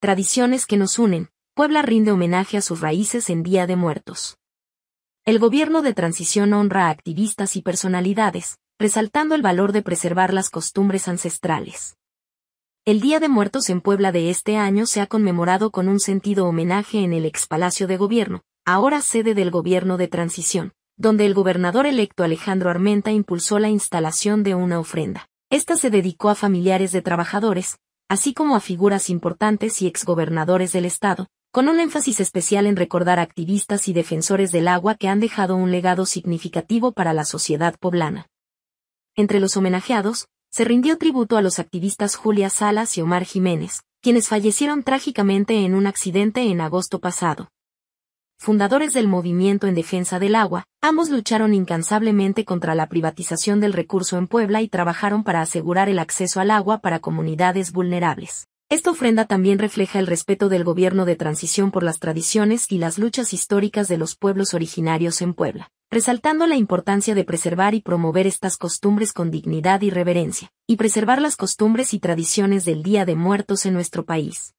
tradiciones que nos unen, Puebla rinde homenaje a sus raíces en Día de Muertos. El gobierno de transición honra a activistas y personalidades, resaltando el valor de preservar las costumbres ancestrales. El Día de Muertos en Puebla de este año se ha conmemorado con un sentido homenaje en el expalacio de gobierno, ahora sede del gobierno de transición, donde el gobernador electo Alejandro Armenta impulsó la instalación de una ofrenda. Esta se dedicó a familiares de trabajadores, así como a figuras importantes y exgobernadores del Estado, con un énfasis especial en recordar activistas y defensores del agua que han dejado un legado significativo para la sociedad poblana. Entre los homenajeados, se rindió tributo a los activistas Julia Salas y Omar Jiménez, quienes fallecieron trágicamente en un accidente en agosto pasado fundadores del movimiento en defensa del agua, ambos lucharon incansablemente contra la privatización del recurso en Puebla y trabajaron para asegurar el acceso al agua para comunidades vulnerables. Esta ofrenda también refleja el respeto del gobierno de transición por las tradiciones y las luchas históricas de los pueblos originarios en Puebla, resaltando la importancia de preservar y promover estas costumbres con dignidad y reverencia, y preservar las costumbres y tradiciones del Día de Muertos en nuestro país.